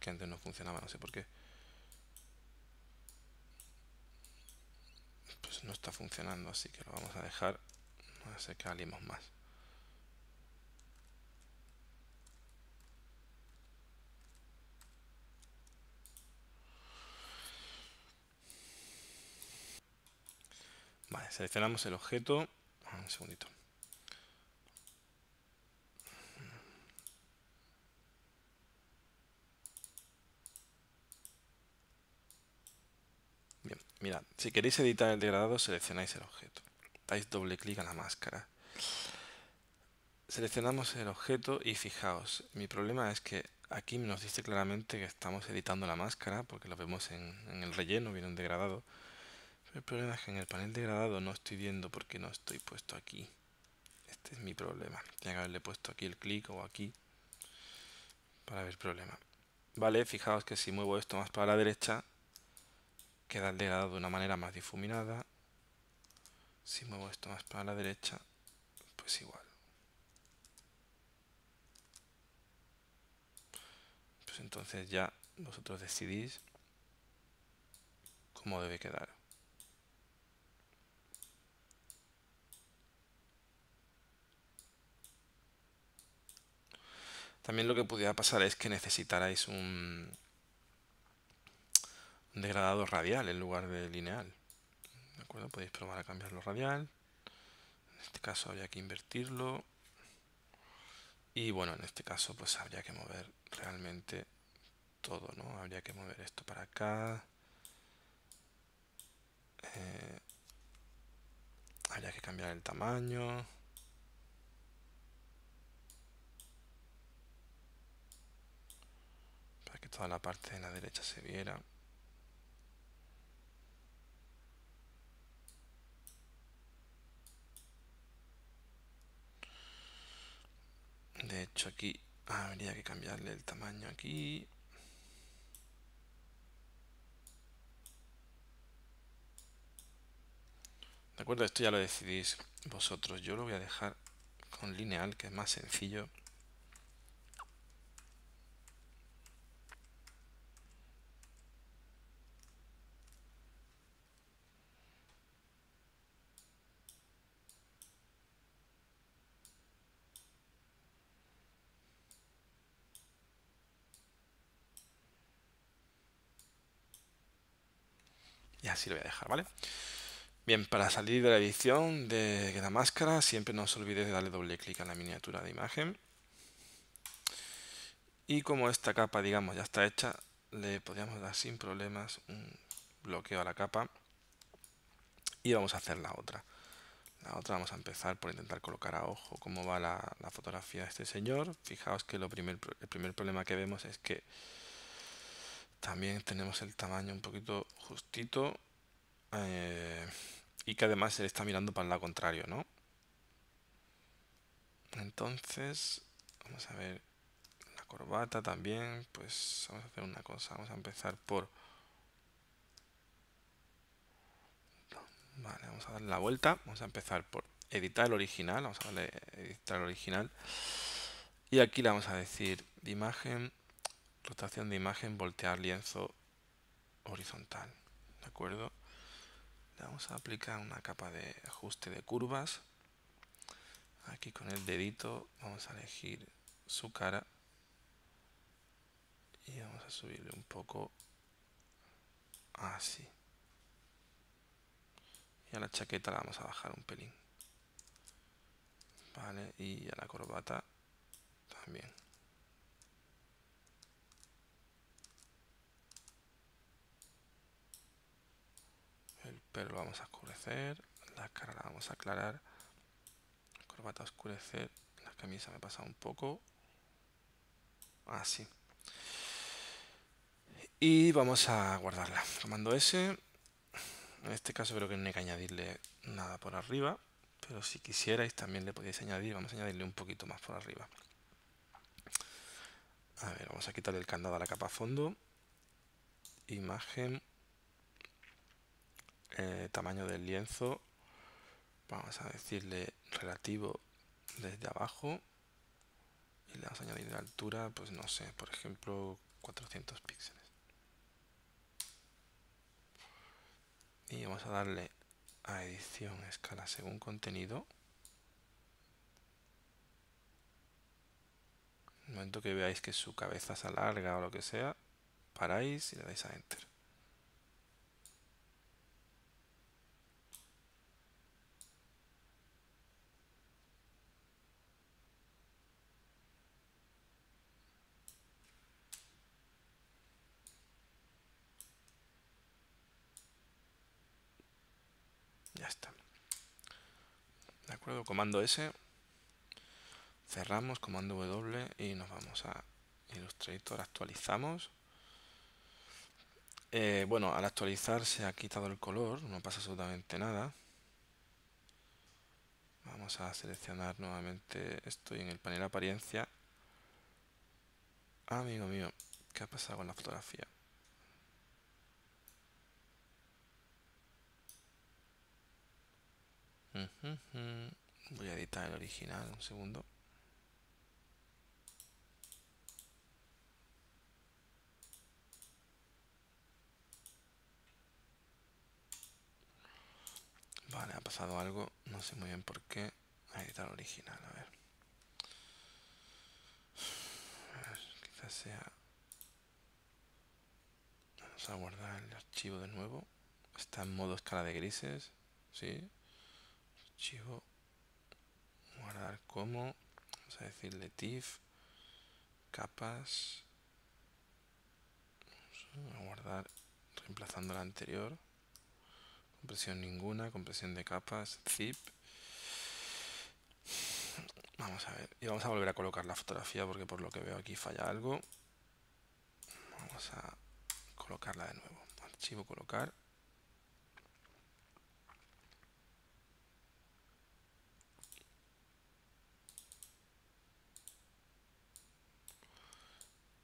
Que antes no funcionaba, no sé por qué. Pues no está funcionando, así que lo vamos a dejar. No sé que alimos más. seleccionamos el objeto. Ah, un segundito. Bien, mirad, si queréis editar el degradado, seleccionáis el objeto. Dais doble clic a la máscara. Seleccionamos el objeto y fijaos, mi problema es que aquí nos dice claramente que estamos editando la máscara, porque lo vemos en el relleno, viene un degradado. El problema es que en el panel degradado no estoy viendo porque no estoy puesto aquí. Este es mi problema. Tiene que haberle puesto aquí el clic o aquí para ver el problema. Vale, fijaos que si muevo esto más para la derecha, queda el degradado de una manera más difuminada. Si muevo esto más para la derecha, pues igual. Pues entonces ya vosotros decidís cómo debe quedar. También lo que pudiera pasar es que necesitarais un, degradado radial en lugar de lineal. Podéis probar a cambiarlo radial. En este caso habría que invertirlo. Y bueno, en este caso pues habría que mover realmente todo, ¿no? Habría que mover esto para acá. Eh, habría que cambiar el tamaño. toda la parte de la derecha se viera. De hecho aquí habría que cambiarle el tamaño aquí. De acuerdo, esto ya lo decidís vosotros. Yo lo voy a dejar con lineal, que es más sencillo. así lo voy a dejar, ¿vale? Bien, para salir de la edición de, la máscara, siempre no os olvidéis de darle doble clic a la miniatura de imagen. Y como esta capa, digamos, ya está hecha, le podríamos dar sin problemas un bloqueo a la capa. Y vamos a hacer la otra. La otra vamos a empezar por intentar colocar a ojo cómo va la, fotografía de este señor. Fijaos que lo primer, el primer problema que vemos es que también tenemos el tamaño un poquito Justito. Eh, y que además se le está mirando para el lado contrario, ¿no? Entonces, vamos a ver la corbata también. Pues vamos a hacer una cosa. Vamos a empezar por... Vale, vamos a darle la vuelta. Vamos a empezar por editar el original. Vamos a darle editar el original. Y aquí le vamos a decir de imagen, rotación de imagen, voltear lienzo horizontal, ¿de acuerdo? Le vamos a aplicar una capa de ajuste de curvas. Aquí con el dedito vamos a elegir su cara y vamos a subirle un poco así. Y a la chaqueta la vamos a bajar un pelín. y a la corbata también. pero vamos a oscurecer. La cara la vamos a aclarar. Corbata a oscurecer. La camisa me pasa un poco. Así. Ah, y vamos a guardarla. Comando S. En este caso creo que no hay que añadirle nada por arriba. Pero si quisierais también le podéis añadir. Vamos a añadirle un poquito más por arriba. A ver, vamos a quitarle el candado a la capa fondo. Imagen. Eh, tamaño del lienzo, vamos a decirle relativo desde abajo y le vamos a añadir la altura, pues no sé, por ejemplo 400 píxeles. Y vamos a darle a edición escala según contenido. En el momento que veáis que su cabeza se alarga o lo que sea, paráis y le dais a enter. Comando S. Cerramos, comando W y nos vamos a Illustrator. Actualizamos. Eh, bueno, al actualizar se ha quitado el color, no pasa absolutamente nada. Vamos a seleccionar nuevamente estoy en el panel apariencia. Amigo mío, ¿qué ha pasado con la fotografía? Voy a editar el original, un segundo. Vale, ha pasado algo, no sé muy bien por qué. a editar el original, a ver. a ver. Quizás sea... Vamos a guardar el archivo de nuevo. Está en modo escala de grises, ¿sí? archivo, guardar como, vamos a decirle TIFF, capas, vamos a guardar reemplazando la anterior, compresión ninguna, compresión de capas, zip, vamos a ver, y vamos a volver a colocar la fotografía porque por lo que veo aquí falla algo, vamos a colocarla de nuevo, archivo colocar,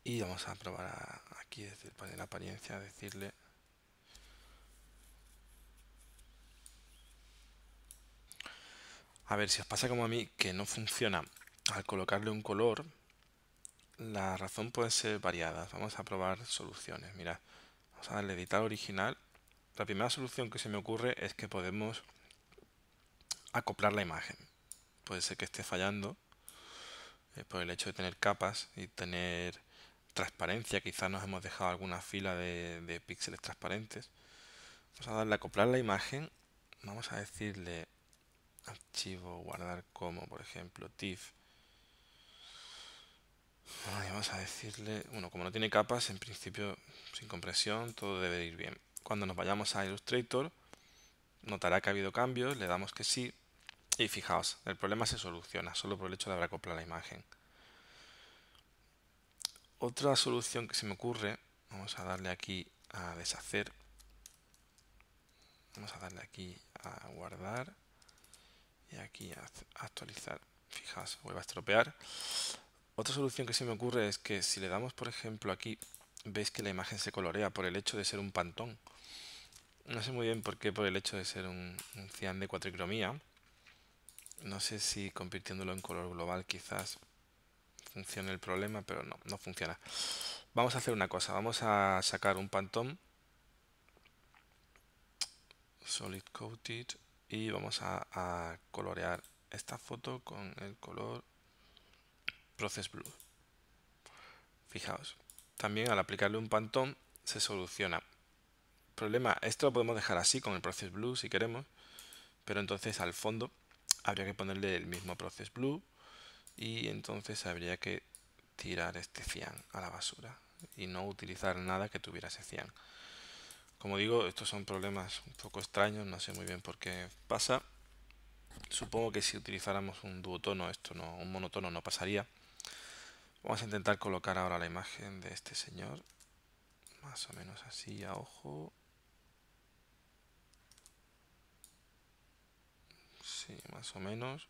y vamos a probar aquí desde el la apariencia decirle a ver si os pasa como a mí que no funciona al colocarle un color la razón puede ser variada vamos a probar soluciones mirad vamos a darle editar original la primera solución que se me ocurre es que podemos acoplar la imagen puede ser que esté fallando eh, por el hecho de tener capas y tener transparencia, quizás nos hemos dejado alguna fila de, píxeles transparentes. Vamos a darle a acoplar la imagen, vamos a decirle archivo, guardar como, por ejemplo, TIFF. vamos a decirle, bueno, como no tiene capas, en principio sin compresión, todo debe ir bien. Cuando nos vayamos a Illustrator, notará que ha habido cambios, le damos que sí, y fijaos, el problema se soluciona solo por el hecho de haber acoplado la imagen. Otra solución que se me ocurre, vamos a darle aquí a deshacer, vamos a darle aquí a guardar y aquí a actualizar. Fijaos, vuelve a estropear. Otra solución que se me ocurre es que si le damos, por ejemplo, aquí, veis que la imagen se colorea por el hecho de ser un pantón. No sé muy bien por qué, por el hecho de ser un, cian de cuatricromía. No sé si convirtiéndolo en color global quizás funciona el problema, pero no, no funciona. Vamos a hacer una cosa, vamos a sacar un pantón solid coated y vamos a, a colorear esta foto con el color process blue. Fijaos, también al aplicarle un pantón se soluciona. Problema, esto lo podemos dejar así con el process blue si queremos, pero entonces al fondo habría que ponerle el mismo process blue y entonces habría que tirar este cian a la basura y no utilizar nada que tuviera ese cian. Como digo, estos son problemas un poco extraños, no sé muy bien por qué pasa. Supongo que si utilizáramos un duotono, esto no, un monotono no pasaría. Vamos a intentar colocar ahora la imagen de este señor. Más o menos así, a ojo. Sí, más o menos.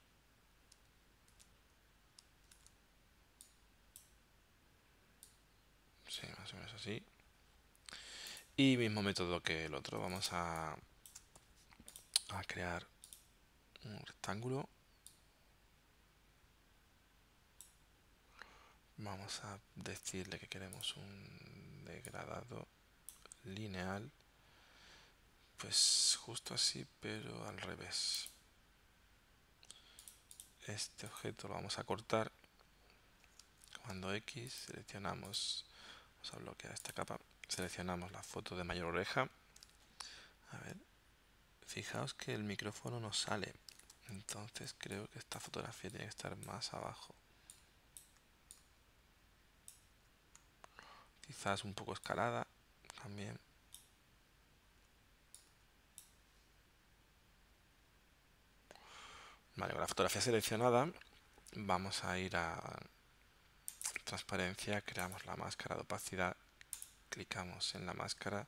Y mismo método que el otro. Vamos a, a crear un rectángulo. Vamos a decirle que queremos un degradado lineal. Pues justo así, pero al revés. Este objeto lo vamos a cortar. cuando X, seleccionamos, vamos a bloquear esta capa seleccionamos la foto de mayor oreja. A ver, fijaos que el micrófono no sale. Entonces creo que esta fotografía tiene que estar más abajo. Quizás un poco escalada también. Vale, con la fotografía seleccionada vamos a ir a transparencia, creamos la máscara de opacidad clicamos en la máscara,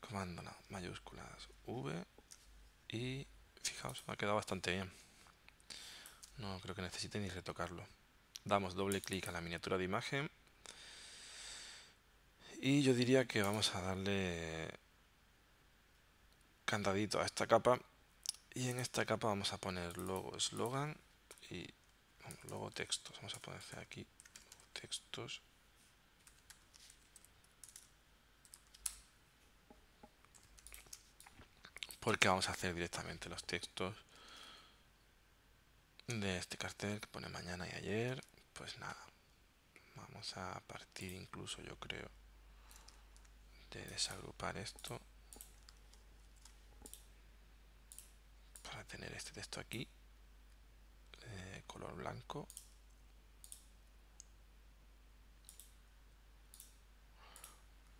comando mayúsculas V y fijaos, ha quedado bastante bien. No creo que necesite ni retocarlo. Damos doble clic a la miniatura de imagen y yo diría que vamos a darle candadito a esta capa y en esta capa vamos a poner logo eslogan y logo textos. Vamos a poner aquí textos porque vamos a hacer directamente los textos de este cartel que pone mañana y ayer pues nada vamos a partir incluso yo creo de desagrupar esto para tener este texto aquí eh, color blanco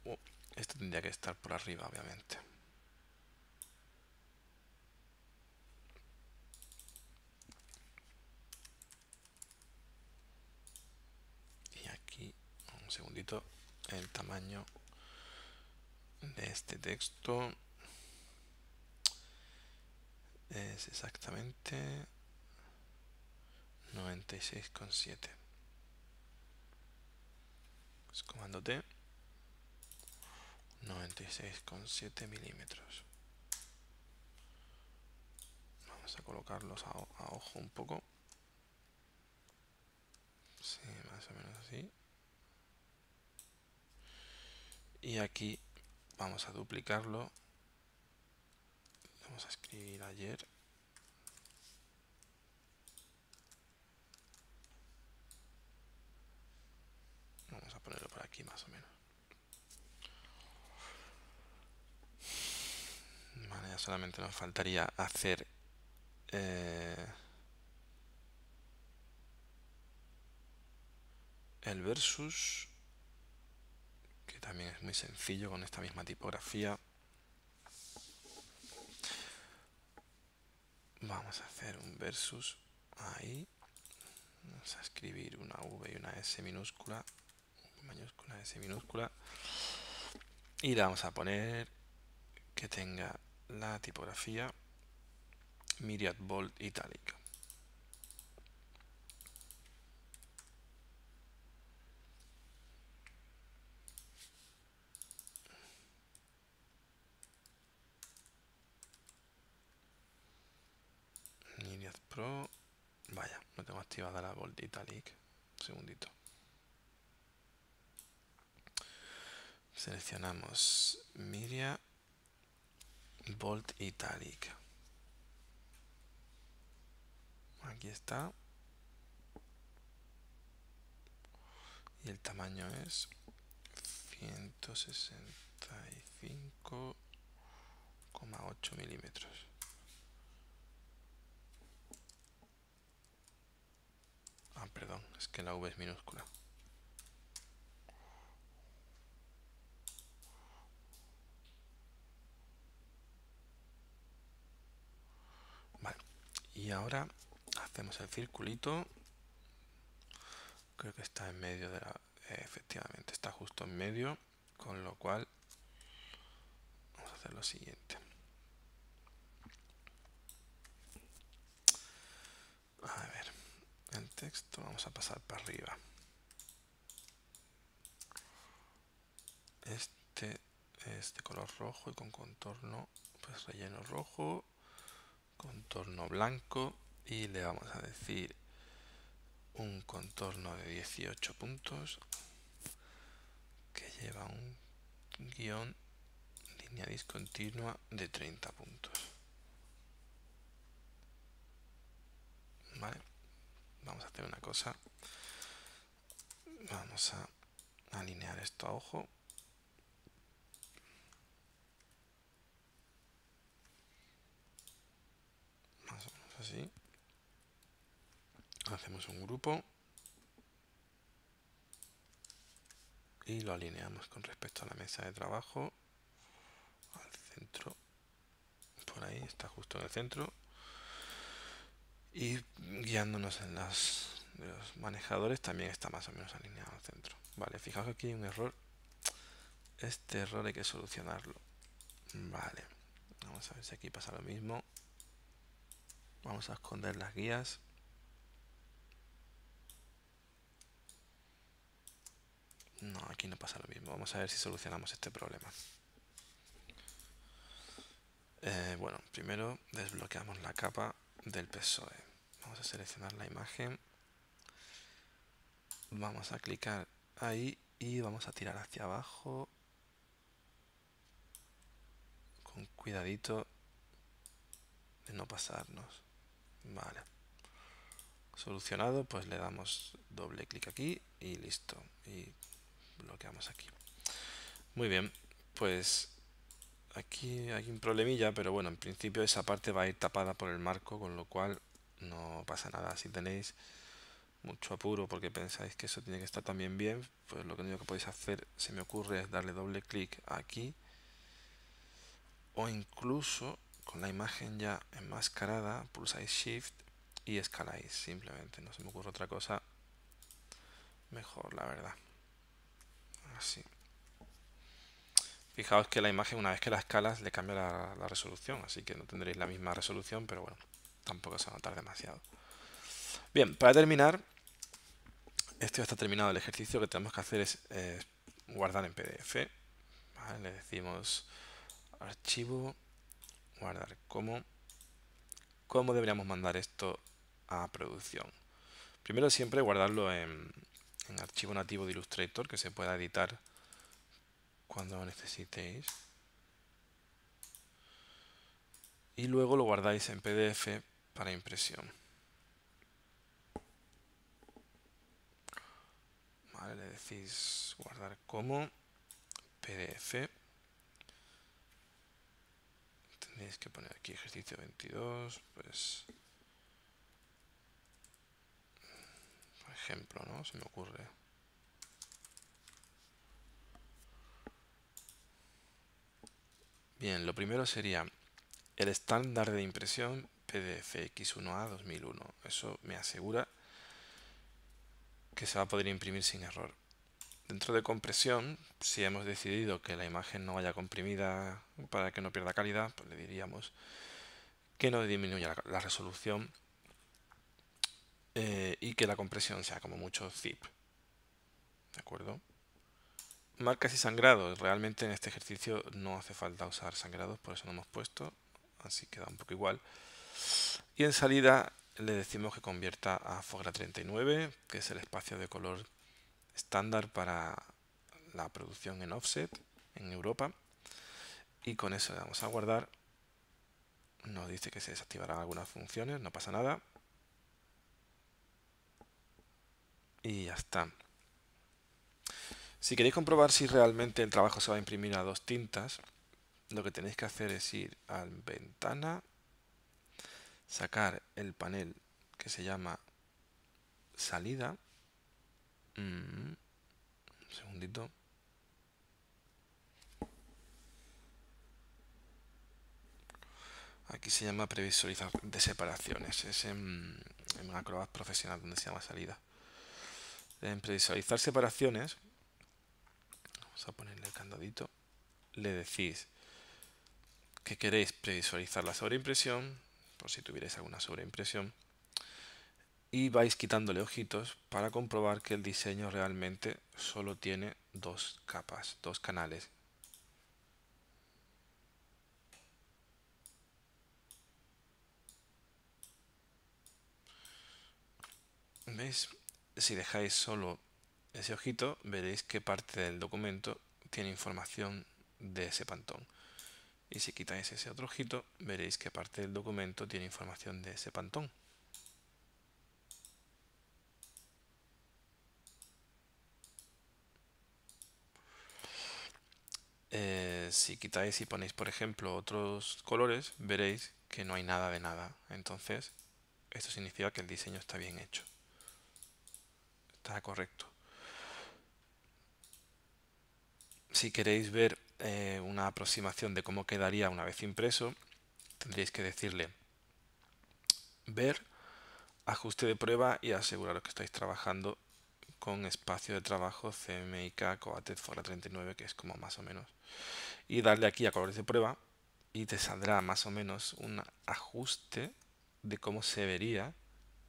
oh, este tendría que estar por arriba obviamente segundito el tamaño de este texto es exactamente 96,7 comando T 96,7 milímetros vamos a colocarlos a, ojo un poco sí, más o menos así y aquí vamos a duplicarlo vamos a escribir ayer vamos a ponerlo por aquí más o menos ya solamente nos faltaría hacer eh, el versus que también es muy sencillo con esta misma tipografía. Vamos a hacer un versus ahí. Vamos a escribir una V y una S minúscula, mayúscula, S minúscula. Y le vamos a poner que tenga la tipografía Myriad Bold Itálico activada la Volt Italic. segundito. Seleccionamos Miria Volt Italic. Aquí está. Y el tamaño es 165,8 milímetros. Ah, perdón, es que la V es minúscula. Vale, y ahora hacemos el circulito. Creo que está en medio de la... Eh, efectivamente, está justo en medio, con lo cual vamos a hacer lo siguiente el texto vamos a pasar para arriba este es de color rojo y con contorno pues relleno rojo contorno blanco y le vamos a decir un contorno de 18 puntos que lleva un guión línea discontinua de 30 puntos vale vamos a hacer una cosa. Vamos a alinear esto a ojo. Más o menos así. Hacemos un grupo. Y lo alineamos con respecto a la mesa de trabajo. Al centro. Por ahí, está justo en el centro y guiándonos en los manejadores también está más o menos alineado al centro. Vale, fijaos que aquí hay un error. Este error hay que solucionarlo. Vale, vamos a ver si aquí pasa lo mismo. Vamos a esconder las guías. No, aquí no pasa lo mismo. Vamos a ver si solucionamos este problema. Eh, bueno, primero desbloqueamos la capa del PSOE. Vamos a seleccionar la imagen. Vamos a clicar ahí y vamos a tirar hacia abajo. Con cuidadito de no pasarnos. Vale. Solucionado, pues le damos doble clic aquí y listo. Y bloqueamos aquí. Muy bien, pues Aquí hay un problemilla, pero bueno, en principio esa parte va a ir tapada por el marco, con lo cual no pasa nada. Si tenéis mucho apuro porque pensáis que eso tiene que estar también bien, pues lo único que podéis hacer, se me ocurre, es darle doble clic aquí. O incluso con la imagen ya enmascarada, pulsáis Shift y escaláis simplemente. No se me ocurre otra cosa mejor, la verdad. Así. Fijaos que la imagen, una vez que la escalas, le cambia la, resolución, así que no tendréis la misma resolución, pero bueno, tampoco se va a notar demasiado. Bien, para terminar, esto ya está terminado el ejercicio, lo que tenemos que hacer es guardar en PDF. le decimos archivo, guardar como. ¿Cómo deberíamos mandar esto a producción? Primero siempre guardarlo en archivo nativo de Illustrator, que se pueda editar cuando necesitéis. Y luego lo guardáis en PDF para impresión. Vale, le decís guardar como PDF. Tenéis que poner aquí ejercicio 22, pues... Por ejemplo, ¿no? Se me ocurre. Bien, lo primero sería el estándar de impresión pdf x 1 a 2001. Eso me asegura que se va a poder imprimir sin error. Dentro de compresión, si hemos decidido que la imagen no vaya comprimida para que no pierda calidad, pues le diríamos que no disminuya la, resolución eh, y que la compresión sea como mucho zip. ¿De acuerdo? Marcas y sangrados. Realmente en este ejercicio no hace falta usar sangrados, por eso no hemos puesto. Así queda un poco igual. Y en salida le decimos que convierta a Fogra 39, que es el espacio de color estándar para la producción en offset en Europa. Y con eso le damos a guardar. Nos dice que se desactivarán algunas funciones, no pasa nada. Y ya está. Si queréis comprobar si realmente el trabajo se va a imprimir a dos tintas, lo que tenéis que hacer es ir a Ventana, sacar el panel que se llama Salida. Mm, un segundito. Aquí se llama previsualizar de separaciones. Es en, en Profesional donde se llama salida. En previsualizar separaciones a ponerle el candadito, le decís que queréis previsualizar la sobreimpresión, por si tuvierais alguna sobreimpresión, y vais quitándole ojitos para comprobar que el diseño realmente solo tiene dos capas, dos canales. ¿Veis? Si dejáis solo ese ojito, veréis que parte del documento tiene información de ese pantón. Y si quitáis ese otro ojito, veréis que parte del documento tiene información de ese pantón. Eh, si quitáis y ponéis, por ejemplo, otros colores, veréis que no hay nada de nada. Entonces, esto significa que el diseño está bien hecho. Está correcto. si queréis ver eh, una aproximación de cómo quedaría una vez impreso, tendréis que decirle ver, ajuste de prueba y aseguraros que estáis trabajando con espacio de trabajo CMYK Coated Fora 39, que es como más o menos. Y darle aquí a colores de prueba y te saldrá más o menos un ajuste de cómo se vería.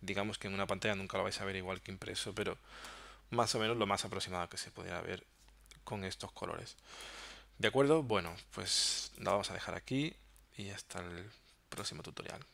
Digamos que en una pantalla nunca lo vais a ver igual que impreso, pero más o menos lo más aproximado que se pudiera ver con estos colores. ¿De acuerdo? Bueno, pues la vamos a dejar aquí y hasta el próximo tutorial.